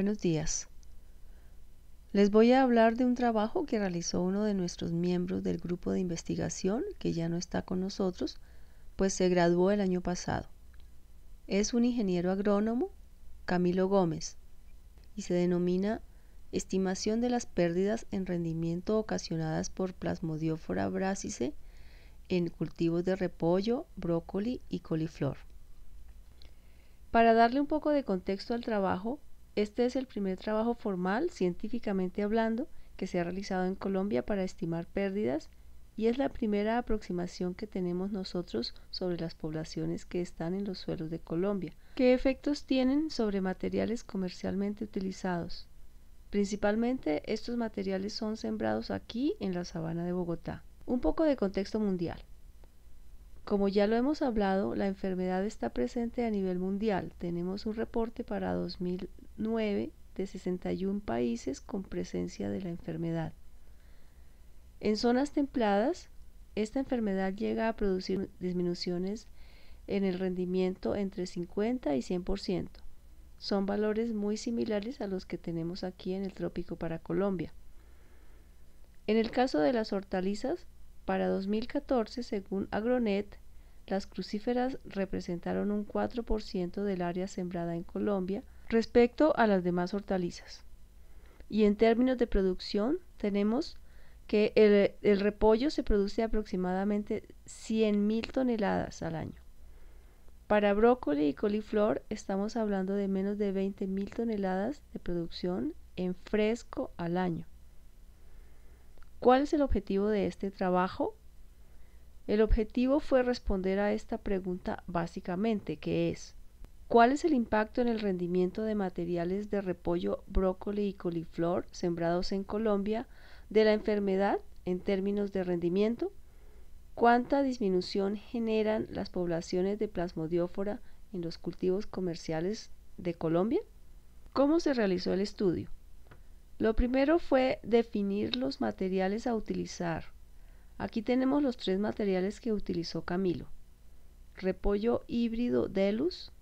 Buenos días. Les voy a hablar de un trabajo que realizó uno de nuestros miembros del grupo de investigación que ya no está con nosotros, pues se graduó el año pasado. Es un ingeniero agrónomo, Camilo Gómez, y se denomina Estimación de las pérdidas en rendimiento ocasionadas por Plasmodiófora Brásice en cultivos de repollo, brócoli y coliflor. Para darle un poco de contexto al trabajo, este es el primer trabajo formal, científicamente hablando, que se ha realizado en Colombia para estimar pérdidas y es la primera aproximación que tenemos nosotros sobre las poblaciones que están en los suelos de Colombia. ¿Qué efectos tienen sobre materiales comercialmente utilizados? Principalmente estos materiales son sembrados aquí en la sabana de Bogotá. Un poco de contexto mundial. Como ya lo hemos hablado, la enfermedad está presente a nivel mundial. Tenemos un reporte para 2000 9 de 61 países con presencia de la enfermedad. En zonas templadas, esta enfermedad llega a producir disminuciones en el rendimiento entre 50 y 100%. Son valores muy similares a los que tenemos aquí en el trópico para Colombia. En el caso de las hortalizas, para 2014, según Agronet, las crucíferas representaron un 4% del área sembrada en Colombia, respecto a las demás hortalizas. Y en términos de producción, tenemos que el, repollo se produce aproximadamente 100.000 toneladas al año. Para brócoli y coliflor estamos hablando de menos de 20.000 toneladas de producción en fresco al año. ¿Cuál es el objetivo de este trabajo? El objetivo fue responder a esta pregunta básicamente, que es, ¿Cuál es el impacto en el rendimiento de materiales de repollo, brócoli y coliflor sembrados en Colombia de la enfermedad en términos de rendimiento? ¿Cuánta disminución generan las poblaciones de plasmodiófora en los cultivos comerciales de Colombia? ¿Cómo se realizó el estudio? Lo primero fue definir los materiales a utilizar. Aquí tenemos los tres materiales que utilizó Camilo. Repollo híbrido Delus,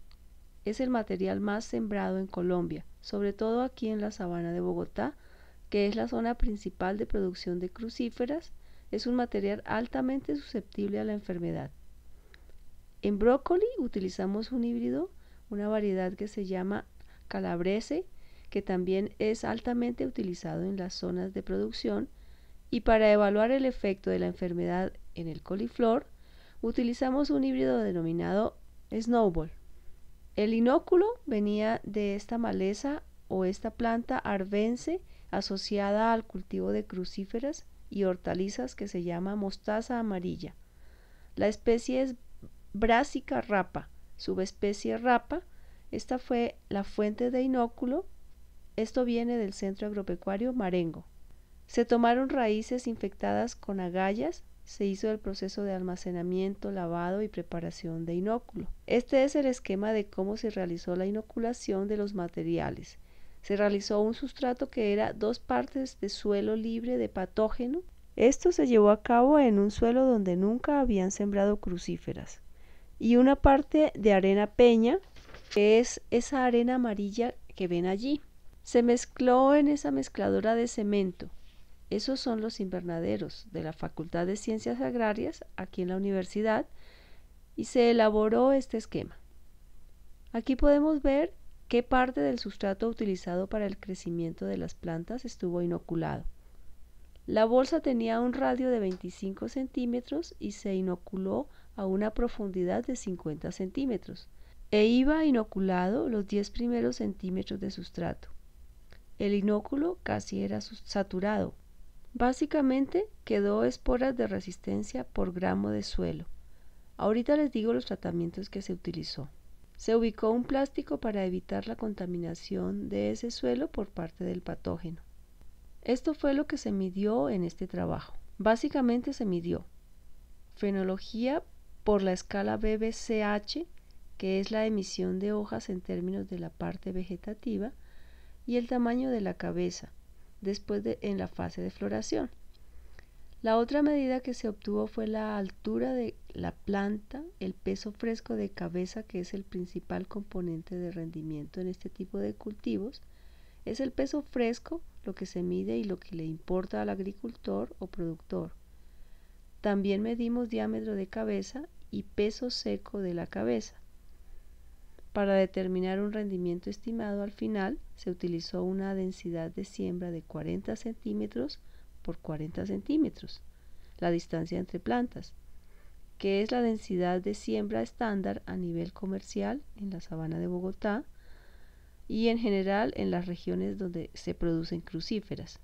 es el material más sembrado en Colombia, sobre todo aquí en la sabana de Bogotá, que es la zona principal de producción de crucíferas, es un material altamente susceptible a la enfermedad. En brócoli utilizamos un híbrido, una variedad que se llama calabrese, que también es altamente utilizado en las zonas de producción, y para evaluar el efecto de la enfermedad en el coliflor, utilizamos un híbrido denominado Snowball. El inóculo venía de esta maleza o esta planta arvense asociada al cultivo de crucíferas y hortalizas que se llama mostaza amarilla. La especie es Brásica rapa, subespecie rapa. Esta fue la fuente de inóculo. Esto viene del centro agropecuario Marengo. Se tomaron raíces infectadas con agallas se hizo el proceso de almacenamiento, lavado y preparación de inóculo. Este es el esquema de cómo se realizó la inoculación de los materiales. Se realizó un sustrato que era dos partes de suelo libre de patógeno. Esto se llevó a cabo en un suelo donde nunca habían sembrado crucíferas. Y una parte de arena peña, que es esa arena amarilla que ven allí. Se mezcló en esa mezcladora de cemento esos son los invernaderos de la Facultad de Ciencias Agrarias aquí en la universidad y se elaboró este esquema. Aquí podemos ver qué parte del sustrato utilizado para el crecimiento de las plantas estuvo inoculado. La bolsa tenía un radio de 25 centímetros y se inoculó a una profundidad de 50 centímetros e iba inoculado los 10 primeros centímetros de sustrato. El inóculo casi era saturado, Básicamente quedó esporas de resistencia por gramo de suelo. Ahorita les digo los tratamientos que se utilizó. Se ubicó un plástico para evitar la contaminación de ese suelo por parte del patógeno. Esto fue lo que se midió en este trabajo. Básicamente se midió fenología por la escala BBCH, que es la emisión de hojas en términos de la parte vegetativa, y el tamaño de la cabeza, después de, en la fase de floración. La otra medida que se obtuvo fue la altura de la planta, el peso fresco de cabeza, que es el principal componente de rendimiento en este tipo de cultivos. Es el peso fresco lo que se mide y lo que le importa al agricultor o productor. También medimos diámetro de cabeza y peso seco de la cabeza. Para determinar un rendimiento estimado al final se utilizó una densidad de siembra de 40 centímetros por 40 centímetros, la distancia entre plantas, que es la densidad de siembra estándar a nivel comercial en la sabana de Bogotá y en general en las regiones donde se producen crucíferas.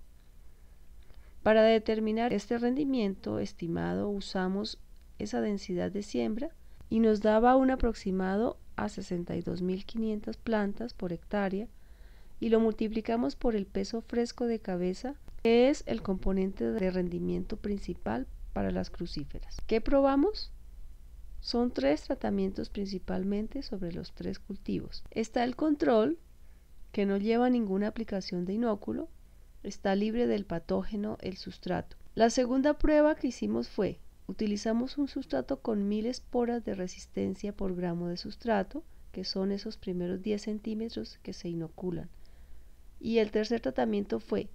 Para determinar este rendimiento estimado usamos esa densidad de siembra y nos daba un aproximado a 62.500 plantas por hectárea y lo multiplicamos por el peso fresco de cabeza, que es el componente de rendimiento principal para las crucíferas. ¿Qué probamos? Son tres tratamientos principalmente sobre los tres cultivos. Está el control, que no lleva ninguna aplicación de inóculo, está libre del patógeno el sustrato. La segunda prueba que hicimos fue Utilizamos un sustrato con mil esporas de resistencia por gramo de sustrato, que son esos primeros 10 centímetros que se inoculan. Y el tercer tratamiento fue,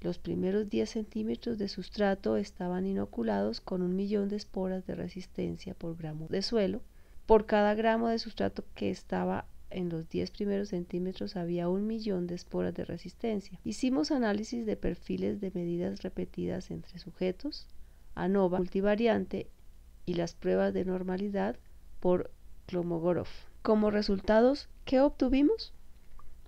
los primeros 10 centímetros de sustrato estaban inoculados con un millón de esporas de resistencia por gramo de suelo. Por cada gramo de sustrato que estaba en los 10 primeros centímetros había un millón de esporas de resistencia. Hicimos análisis de perfiles de medidas repetidas entre sujetos, ANOVA multivariante y las pruebas de normalidad por Clomogorov. Como resultados, ¿qué obtuvimos?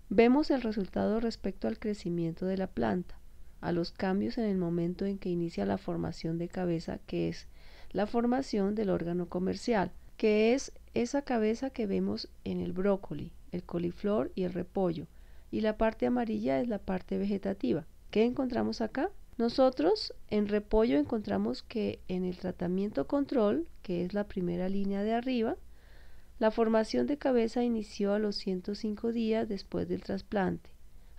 Vemos el resultado respecto al crecimiento de la planta, a los cambios en el momento en que inicia la formación de cabeza, que es la formación del órgano comercial, que es esa cabeza que vemos en el brócoli, el coliflor y el repollo, y la parte amarilla es la parte vegetativa. ¿Qué encontramos acá? Nosotros en repollo encontramos que en el tratamiento control, que es la primera línea de arriba, la formación de cabeza inició a los 105 días después del trasplante.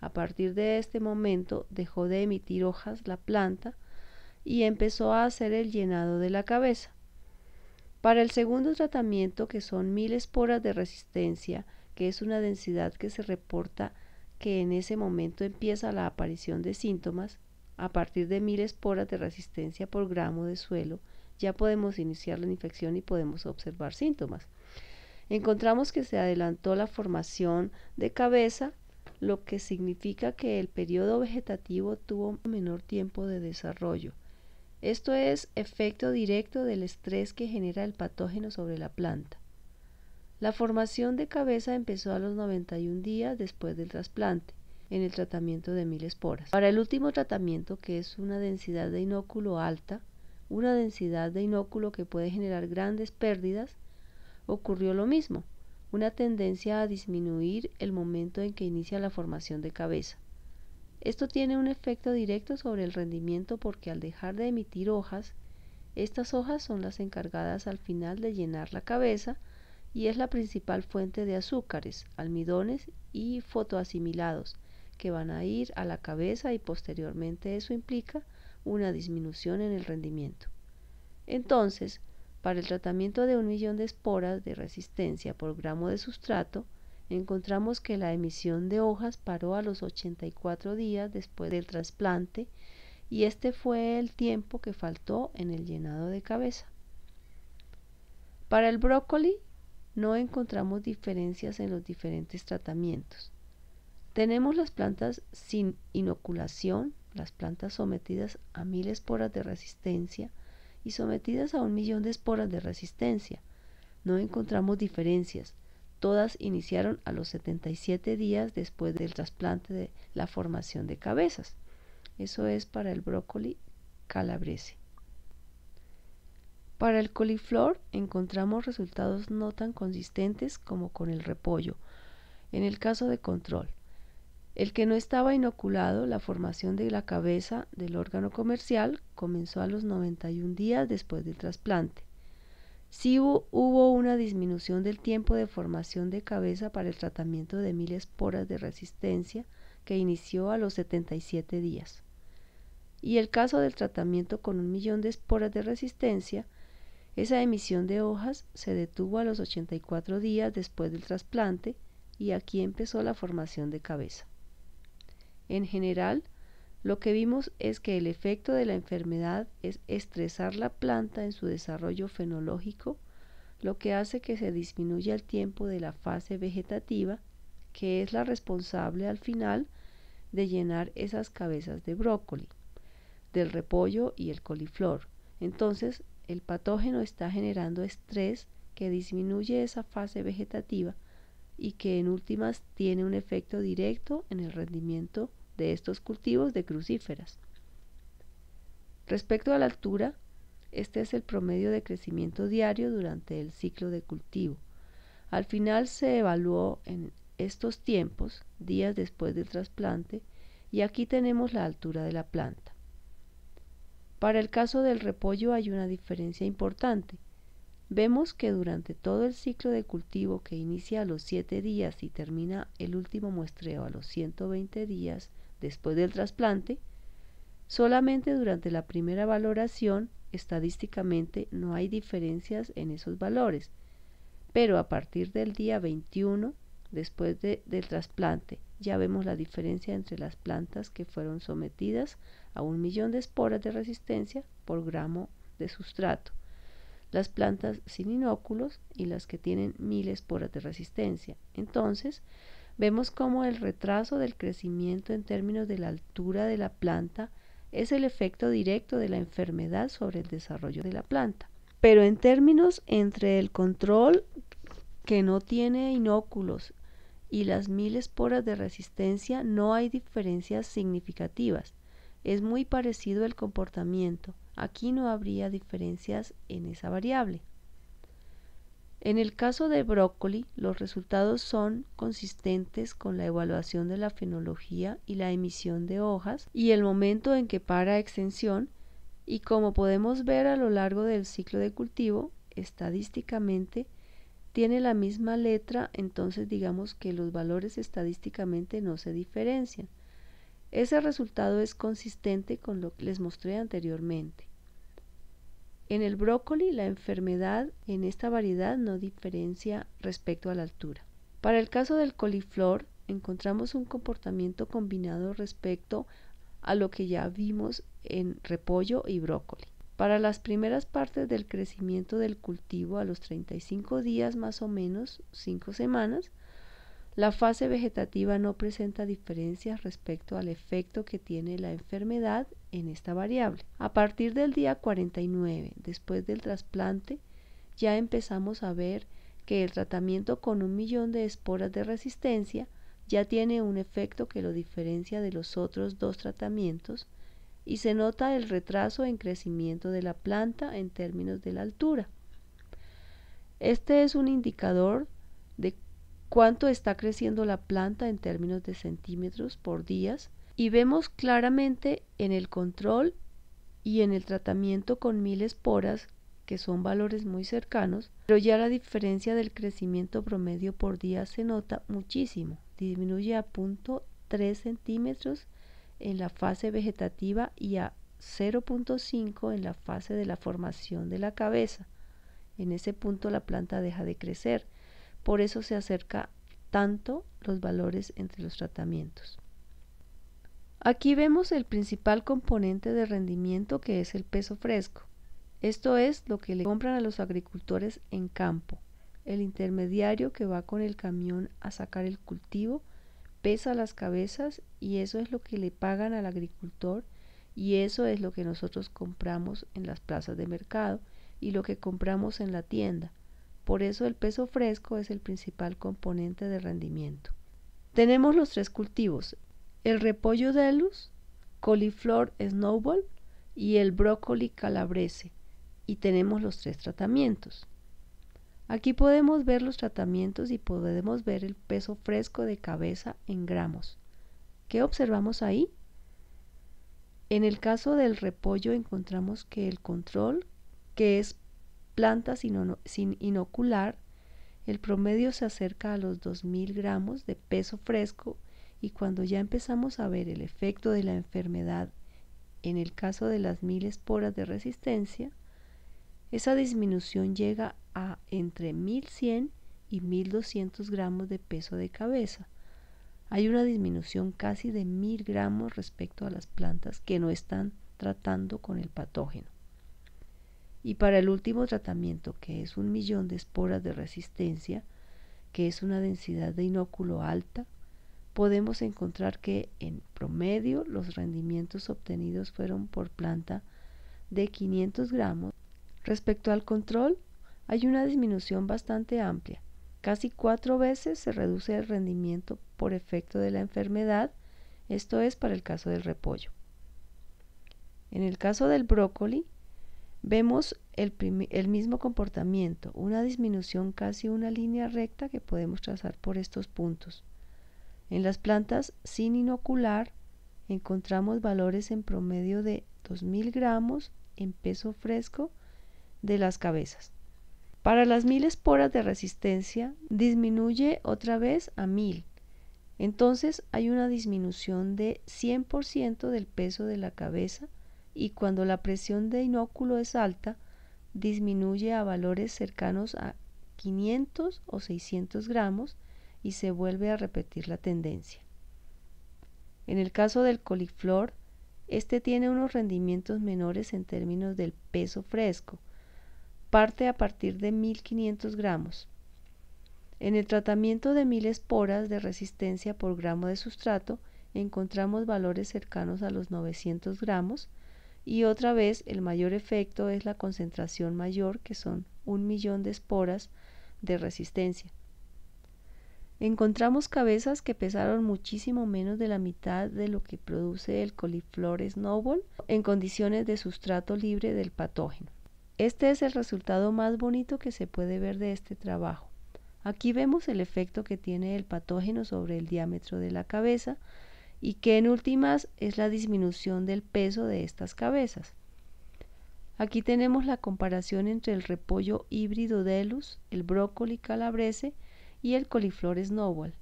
A partir de este momento dejó de emitir hojas la planta y empezó a hacer el llenado de la cabeza. Para el segundo tratamiento, que son mil esporas de resistencia, que es una densidad que se reporta que en ese momento empieza la aparición de síntomas, a partir de mil esporas de resistencia por gramo de suelo, ya podemos iniciar la infección y podemos observar síntomas. Encontramos que se adelantó la formación de cabeza, lo que significa que el periodo vegetativo tuvo menor tiempo de desarrollo. Esto es efecto directo del estrés que genera el patógeno sobre la planta. La formación de cabeza empezó a los 91 días después del trasplante en el tratamiento de mil esporas. Para el último tratamiento, que es una densidad de inóculo alta, una densidad de inóculo que puede generar grandes pérdidas, ocurrió lo mismo, una tendencia a disminuir el momento en que inicia la formación de cabeza. Esto tiene un efecto directo sobre el rendimiento porque al dejar de emitir hojas, estas hojas son las encargadas al final de llenar la cabeza y es la principal fuente de azúcares, almidones y fotoasimilados, que van a ir a la cabeza y posteriormente eso implica una disminución en el rendimiento. Entonces, para el tratamiento de un millón de esporas de resistencia por gramo de sustrato, encontramos que la emisión de hojas paró a los 84 días después del trasplante y este fue el tiempo que faltó en el llenado de cabeza. Para el brócoli no encontramos diferencias en los diferentes tratamientos. Tenemos las plantas sin inoculación, las plantas sometidas a mil esporas de resistencia y sometidas a un millón de esporas de resistencia. No encontramos diferencias. Todas iniciaron a los 77 días después del trasplante de la formación de cabezas. Eso es para el brócoli calabrese. Para el coliflor encontramos resultados no tan consistentes como con el repollo, en el caso de control. El que no estaba inoculado, la formación de la cabeza del órgano comercial comenzó a los 91 días después del trasplante. Sí hubo una disminución del tiempo de formación de cabeza para el tratamiento de mil esporas de resistencia que inició a los 77 días. Y el caso del tratamiento con un millón de esporas de resistencia, esa emisión de hojas se detuvo a los 84 días después del trasplante y aquí empezó la formación de cabeza. En general, lo que vimos es que el efecto de la enfermedad es estresar la planta en su desarrollo fenológico, lo que hace que se disminuya el tiempo de la fase vegetativa, que es la responsable al final de llenar esas cabezas de brócoli, del repollo y el coliflor. Entonces, el patógeno está generando estrés que disminuye esa fase vegetativa y que en últimas tiene un efecto directo en el rendimiento de estos cultivos de crucíferas. Respecto a la altura, este es el promedio de crecimiento diario durante el ciclo de cultivo. Al final se evaluó en estos tiempos, días después del trasplante, y aquí tenemos la altura de la planta. Para el caso del repollo hay una diferencia importante. Vemos que durante todo el ciclo de cultivo que inicia a los 7 días y termina el último muestreo a los 120 días, después del trasplante, solamente durante la primera valoración estadísticamente no hay diferencias en esos valores, pero a partir del día 21, después del trasplante, ya vemos la diferencia entre las plantas que fueron sometidas a un millón de esporas de resistencia por gramo de sustrato, las plantas sin inóculos y las que tienen mil esporas de resistencia. Entonces, Vemos cómo el retraso del crecimiento en términos de la altura de la planta es el efecto directo de la enfermedad sobre el desarrollo de la planta. Pero en términos entre el control que no tiene inóculos y las mil esporas de resistencia no hay diferencias significativas. Es muy parecido el comportamiento. Aquí no habría diferencias en esa variable. En el caso de brócoli, los resultados son consistentes con la evaluación de la fenología y la emisión de hojas y el momento en que para extensión y como podemos ver a lo largo del ciclo de cultivo, estadísticamente tiene la misma letra, entonces digamos que los valores estadísticamente no se diferencian. Ese resultado es consistente con lo que les mostré anteriormente. En el brócoli, la enfermedad en esta variedad no diferencia respecto a la altura. Para el caso del coliflor, encontramos un comportamiento combinado respecto a lo que ya vimos en repollo y brócoli. Para las primeras partes del crecimiento del cultivo a los 35 días más o menos, 5 semanas, la fase vegetativa no presenta diferencias respecto al efecto que tiene la enfermedad en esta variable. A partir del día 49, después del trasplante, ya empezamos a ver que el tratamiento con un millón de esporas de resistencia ya tiene un efecto que lo diferencia de los otros dos tratamientos y se nota el retraso en crecimiento de la planta en términos de la altura. Este es un indicador cuánto está creciendo la planta en términos de centímetros por días y vemos claramente en el control y en el tratamiento con mil esporas que son valores muy cercanos, pero ya la diferencia del crecimiento promedio por día se nota muchísimo, disminuye a 0.3 centímetros en la fase vegetativa y a 0.5 en la fase de la formación de la cabeza. En ese punto la planta deja de crecer por eso se acerca tanto los valores entre los tratamientos. Aquí vemos el principal componente de rendimiento que es el peso fresco. Esto es lo que le compran a los agricultores en campo. El intermediario que va con el camión a sacar el cultivo pesa las cabezas y eso es lo que le pagan al agricultor y eso es lo que nosotros compramos en las plazas de mercado y lo que compramos en la tienda. Por eso el peso fresco es el principal componente de rendimiento. Tenemos los tres cultivos, el repollo de luz, coliflor snowball y el brócoli calabrese, y tenemos los tres tratamientos. Aquí podemos ver los tratamientos y podemos ver el peso fresco de cabeza en gramos. ¿Qué observamos ahí? En el caso del repollo encontramos que el control, que es planta sin inocular, el promedio se acerca a los 2.000 gramos de peso fresco y cuando ya empezamos a ver el efecto de la enfermedad en el caso de las mil esporas de resistencia, esa disminución llega a entre 1100 y 1200 gramos de peso de cabeza. Hay una disminución casi de 1000 gramos respecto a las plantas que no están tratando con el patógeno. Y para el último tratamiento, que es un millón de esporas de resistencia, que es una densidad de inóculo alta, podemos encontrar que en promedio los rendimientos obtenidos fueron por planta de 500 gramos. Respecto al control, hay una disminución bastante amplia. Casi cuatro veces se reduce el rendimiento por efecto de la enfermedad, esto es para el caso del repollo. En el caso del brócoli, Vemos el, mismo comportamiento, una disminución casi una línea recta que podemos trazar por estos puntos. En las plantas sin inocular encontramos valores en promedio de 2.000 gramos en peso fresco de las cabezas. Para las mil esporas de resistencia disminuye otra vez a 1.000. Entonces hay una disminución de 100% del peso de la cabeza y cuando la presión de inóculo es alta, disminuye a valores cercanos a 500 o 600 gramos y se vuelve a repetir la tendencia. En el caso del coliflor, este tiene unos rendimientos menores en términos del peso fresco, parte a partir de 1500 gramos. En el tratamiento de 1000 esporas de resistencia por gramo de sustrato encontramos valores cercanos a los 900 gramos y otra vez el mayor efecto es la concentración mayor, que son un millón de esporas de resistencia. Encontramos cabezas que pesaron muchísimo menos de la mitad de lo que produce el coliflor snowball en condiciones de sustrato libre del patógeno. Este es el resultado más bonito que se puede ver de este trabajo. Aquí vemos el efecto que tiene el patógeno sobre el diámetro de la cabeza y que en últimas es la disminución del peso de estas cabezas. Aquí tenemos la comparación entre el repollo híbrido delus, el brócoli calabrese y el coliflor snowball.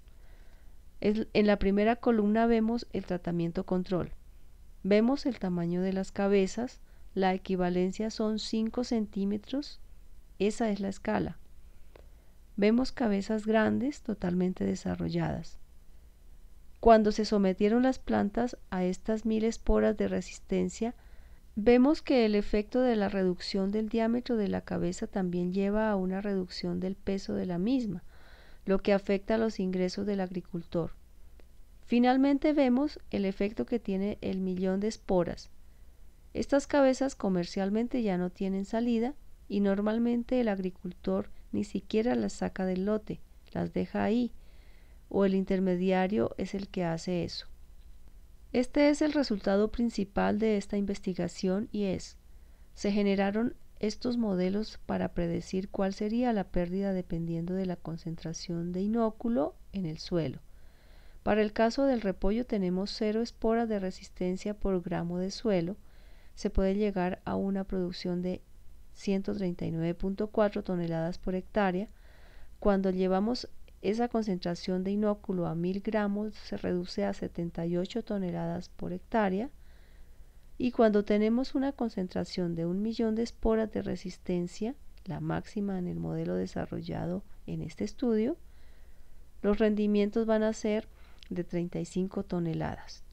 En la primera columna vemos el tratamiento control. Vemos el tamaño de las cabezas, la equivalencia son 5 centímetros, esa es la escala. Vemos cabezas grandes totalmente desarrolladas. Cuando se sometieron las plantas a estas mil esporas de resistencia, vemos que el efecto de la reducción del diámetro de la cabeza también lleva a una reducción del peso de la misma, lo que afecta a los ingresos del agricultor. Finalmente vemos el efecto que tiene el millón de esporas. Estas cabezas comercialmente ya no tienen salida y normalmente el agricultor ni siquiera las saca del lote, las deja ahí, o el intermediario es el que hace eso. Este es el resultado principal de esta investigación y es, se generaron estos modelos para predecir cuál sería la pérdida dependiendo de la concentración de inóculo en el suelo. Para el caso del repollo tenemos cero esporas de resistencia por gramo de suelo, se puede llegar a una producción de 139.4 toneladas por hectárea. Cuando llevamos esa concentración de inóculo a 1000 gramos se reduce a 78 toneladas por hectárea y cuando tenemos una concentración de un millón de esporas de resistencia, la máxima en el modelo desarrollado en este estudio, los rendimientos van a ser de 35 toneladas.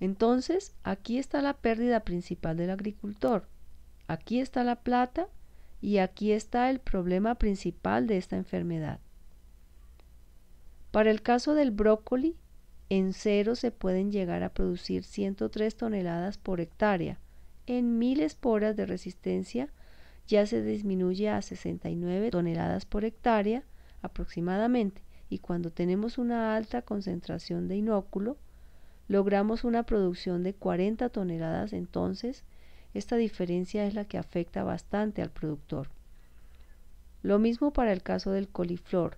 Entonces, aquí está la pérdida principal del agricultor. Aquí está la plata y aquí está el problema principal de esta enfermedad. Para el caso del brócoli, en cero se pueden llegar a producir 103 toneladas por hectárea. En mil esporas de resistencia ya se disminuye a 69 toneladas por hectárea aproximadamente y cuando tenemos una alta concentración de inóculo, logramos una producción de 40 toneladas entonces esta diferencia es la que afecta bastante al productor. Lo mismo para el caso del coliflor.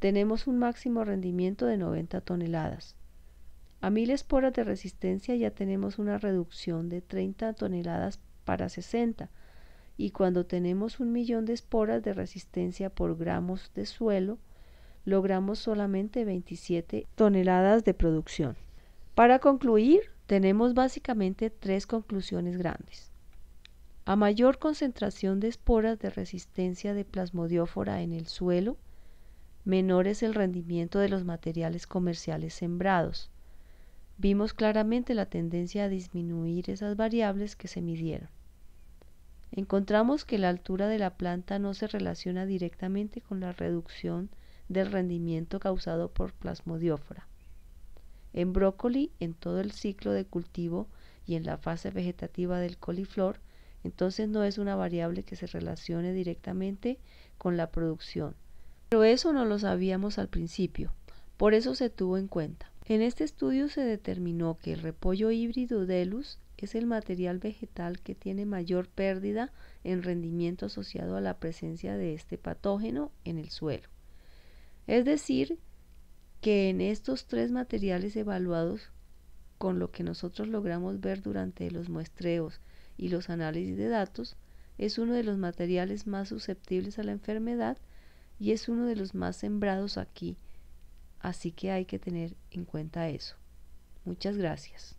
Tenemos un máximo rendimiento de 90 toneladas. A 1000 esporas de resistencia ya tenemos una reducción de 30 toneladas para 60 y cuando tenemos un millón de esporas de resistencia por gramos de suelo, logramos solamente 27 toneladas de producción. Para concluir, tenemos básicamente tres conclusiones grandes. A mayor concentración de esporas de resistencia de plasmodiófora en el suelo, menor es el rendimiento de los materiales comerciales sembrados. Vimos claramente la tendencia a disminuir esas variables que se midieron. Encontramos que la altura de la planta no se relaciona directamente con la reducción del rendimiento causado por plasmodiófora. En brócoli, en todo el ciclo de cultivo y en la fase vegetativa del coliflor, entonces no es una variable que se relacione directamente con la producción. Pero eso no lo sabíamos al principio, por eso se tuvo en cuenta. En este estudio se determinó que el repollo híbrido delus es el material vegetal que tiene mayor pérdida en rendimiento asociado a la presencia de este patógeno en el suelo. Es decir, que en estos tres materiales evaluados, con lo que nosotros logramos ver durante los muestreos y los análisis de datos, es uno de los materiales más susceptibles a la enfermedad y es uno de los más sembrados aquí, así que hay que tener en cuenta eso. Muchas gracias.